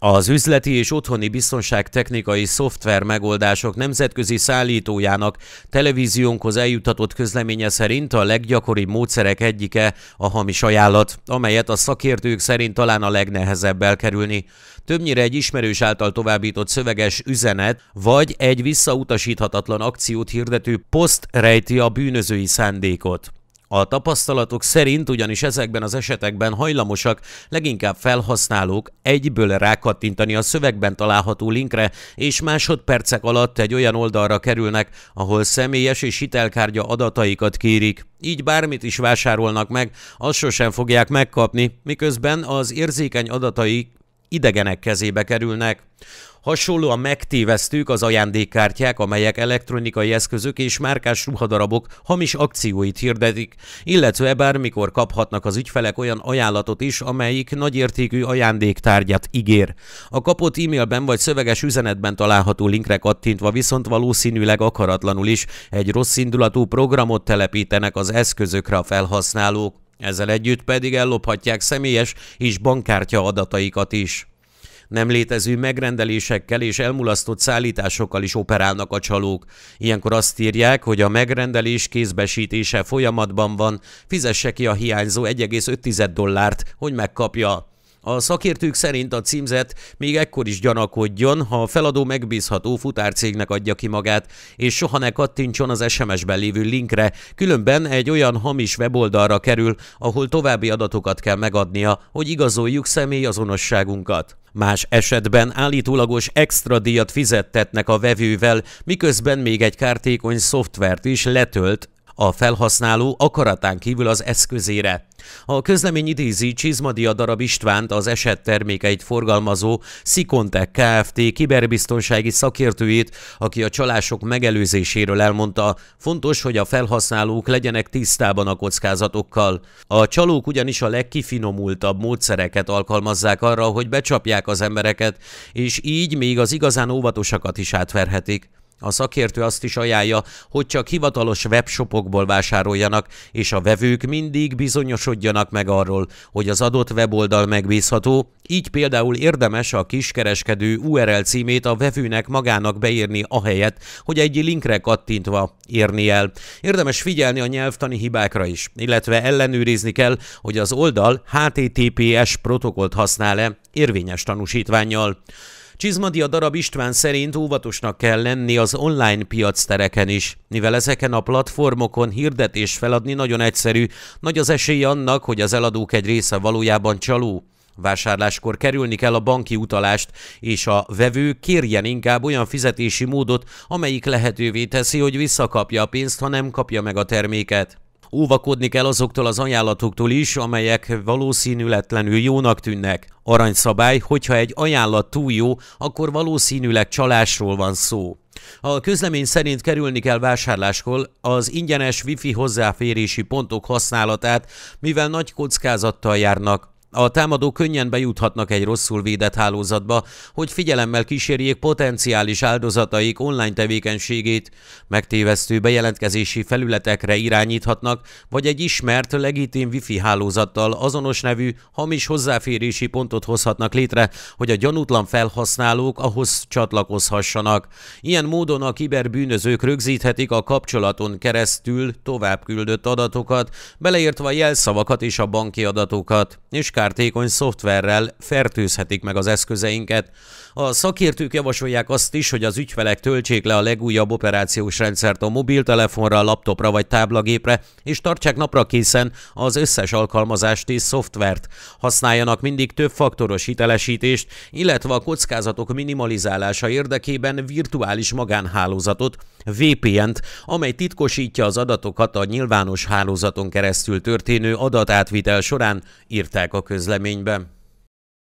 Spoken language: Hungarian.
Az üzleti és otthoni technikai szoftver megoldások nemzetközi szállítójának televíziónkhoz eljutatott közleménye szerint a leggyakoribb módszerek egyike a hamis ajánlat, amelyet a szakértők szerint talán a legnehezebb elkerülni. Többnyire egy ismerős által továbbított szöveges üzenet, vagy egy visszautasíthatatlan akciót hirdető poszt rejti a bűnözői szándékot. A tapasztalatok szerint ugyanis ezekben az esetekben hajlamosak leginkább felhasználók egyből rákattintani a szövegben található linkre, és másodpercek alatt egy olyan oldalra kerülnek, ahol személyes és hitelkártya adataikat kérik. Így bármit is vásárolnak meg, azt sosem fogják megkapni, miközben az érzékeny adatai idegenek kezébe kerülnek. Hasonlóan megtévesztők az ajándékkártyák, amelyek elektronikai eszközök és márkás ruhadarabok hamis akcióit hirdetik, illetve bármikor kaphatnak az ügyfelek olyan ajánlatot is, amelyik nagyértékű ajándéktárgyat ígér. A kapott e-mailben vagy szöveges üzenetben található linkre kattintva viszont valószínűleg akaratlanul is egy rossz indulatú programot telepítenek az eszközökre a felhasználók. Ezzel együtt pedig ellophatják személyes és bankkártya adataikat is. Nem létező megrendelésekkel és elmulasztott szállításokkal is operálnak a csalók. Ilyenkor azt írják, hogy a megrendelés kézbesítése folyamatban van, fizesse ki a hiányzó 1,5 dollárt, hogy megkapja. A szakértők szerint a címzet még ekkor is gyanakodjon, ha a feladó megbízható futárcégnek adja ki magát, és soha ne kattintson az SMS-ben lévő linkre, különben egy olyan hamis weboldalra kerül, ahol további adatokat kell megadnia, hogy igazoljuk személyazonosságunkat. Más esetben állítólagos extra díjat fizettetnek a vevővel, miközben még egy kártékony szoftvert is letölt a felhasználó akaratán kívül az eszközére. A közlemény idézi Csizmadia darab Istvánt, az eset termékeit forgalmazó Szikontek Kft. kiberbiztonsági szakértőjét, aki a csalások megelőzéséről elmondta, fontos, hogy a felhasználók legyenek tisztában a kockázatokkal. A csalók ugyanis a legkifinomultabb módszereket alkalmazzák arra, hogy becsapják az embereket, és így még az igazán óvatosakat is átverhetik. A szakértő azt is ajánlja, hogy csak hivatalos webshopokból vásároljanak, és a vevők mindig bizonyosodjanak meg arról, hogy az adott weboldal megbízható, így például érdemes a kiskereskedő URL címét a vevőnek magának beírni ahelyett, hogy egy linkre kattintva érni el. Érdemes figyelni a nyelvtani hibákra is, illetve ellenőrizni kell, hogy az oldal HTTPS protokollt használ-e érvényes tanúsítványjal. Csizmadia darab István szerint óvatosnak kell lenni az online piac tereken is, mivel ezeken a platformokon hirdetés feladni nagyon egyszerű, nagy az esély annak, hogy az eladók egy része valójában csaló. Vásárláskor kerülni kell a banki utalást, és a vevő kérjen inkább olyan fizetési módot, amelyik lehetővé teszi, hogy visszakapja a pénzt, ha nem kapja meg a terméket. Óvakodni kell azoktól az ajánlatoktól is, amelyek valószínűletlenül jónak tűnnek. Aranyszabály, hogyha egy ajánlat túl jó, akkor valószínűleg csalásról van szó. A közlemény szerint kerülni kell vásárláskor az ingyenes wifi hozzáférési pontok használatát, mivel nagy kockázattal járnak. A támadók könnyen bejuthatnak egy rosszul védett hálózatba, hogy figyelemmel kísérjék potenciális áldozataik online tevékenységét, megtévesztő bejelentkezési felületekre irányíthatnak, vagy egy ismert, legitim wifi hálózattal azonos nevű hamis hozzáférési pontot hozhatnak létre, hogy a gyanútlan felhasználók ahhoz csatlakozhassanak. Ilyen módon a kiberbűnözők rögzíthetik a kapcsolaton keresztül tovább küldött adatokat, beleértve a jelszavakat és a banki adatokat, és kártékony szoftverrel fertőzhetik meg az eszközeinket. A szakértők javasolják azt is, hogy az ügyfelek töltsék le a legújabb operációs rendszert a mobiltelefonra, laptopra vagy táblagépre, és tartsák napra készen az összes alkalmazást és szoftvert. Használjanak mindig több faktoros hitelesítést, illetve a kockázatok minimalizálása érdekében virtuális magánhálózatot, VPN-t, amely titkosítja az adatokat a nyilvános hálózaton keresztül történő adatátvitel során, írták a közleményben.